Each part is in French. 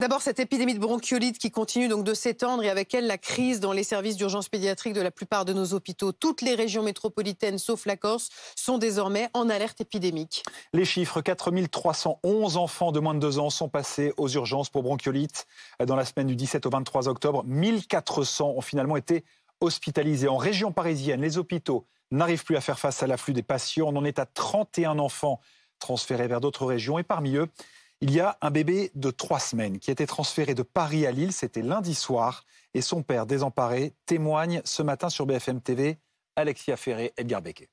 D'abord, cette épidémie de bronchiolite qui continue donc de s'étendre et avec elle la crise dans les services d'urgence pédiatrique de la plupart de nos hôpitaux. Toutes les régions métropolitaines, sauf la Corse, sont désormais en alerte épidémique. Les chiffres 311 enfants de moins de 2 ans sont passés aux urgences pour bronchiolite. Dans la semaine du 17 au 23 octobre, 1400 ont finalement été hospitalisés. En région parisienne, les hôpitaux n'arrivent plus à faire face à l'afflux des patients. On en est à 31 enfants transférés vers d'autres régions et parmi eux, il y a un bébé de trois semaines qui a été transféré de Paris à Lille, c'était lundi soir, et son père, désemparé, témoigne ce matin sur BFM TV, Alexia Ferré, Edgar Becquet.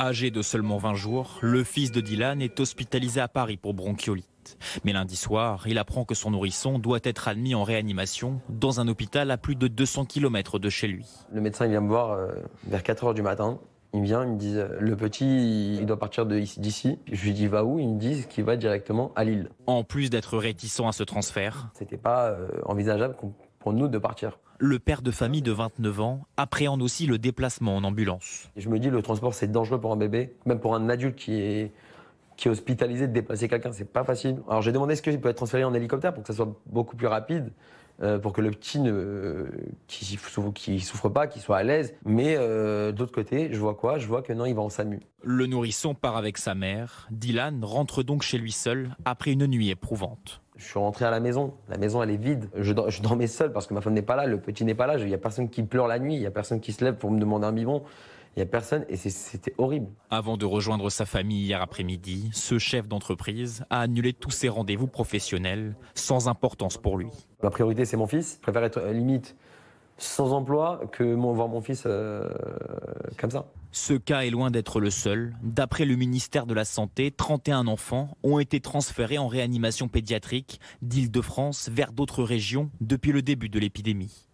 Âgé de seulement 20 jours, le fils de Dylan est hospitalisé à Paris pour bronchiolite. Mais lundi soir, il apprend que son nourrisson doit être admis en réanimation dans un hôpital à plus de 200 km de chez lui. Le médecin vient me voir euh, vers 4 h du matin il vient, il me dit euh, le petit, il doit partir d'ici. Je lui dis va où Ils me disent qu'il va directement à Lille. En plus d'être réticent à ce transfert, c'était pas euh, envisageable pour nous de partir. Le père de famille de 29 ans appréhende aussi le déplacement en ambulance. je me dis le transport c'est dangereux pour un bébé, même pour un adulte qui est qui hospitalisé de déplacer quelqu'un, c'est pas facile. Alors j'ai demandé ce qu'il peut être transféré en hélicoptère pour que ça soit beaucoup plus rapide. Euh, pour que le petit ne, qui, souffre pas, qu'il soit à l'aise. Mais euh, d'autre côté, je vois quoi Je vois que non, il va en SAMU. Le nourrisson part avec sa mère. Dylan rentre donc chez lui seul après une nuit éprouvante. Je suis rentré à la maison. La maison, elle est vide. Je, je dormais seul parce que ma femme n'est pas là, le petit n'est pas là. Il n'y a personne qui pleure la nuit, il n'y a personne qui se lève pour me demander un biberon il n'y a personne et c'était horrible. Avant de rejoindre sa famille hier après-midi, ce chef d'entreprise a annulé tous ses rendez-vous professionnels sans importance pour lui. Ma priorité, c'est mon fils. Je préfère être euh, limite sans emploi que voir mon fils euh, comme ça. Ce cas est loin d'être le seul. D'après le ministère de la Santé, 31 enfants ont été transférés en réanimation pédiatrique d'Île-de-France vers d'autres régions depuis le début de l'épidémie.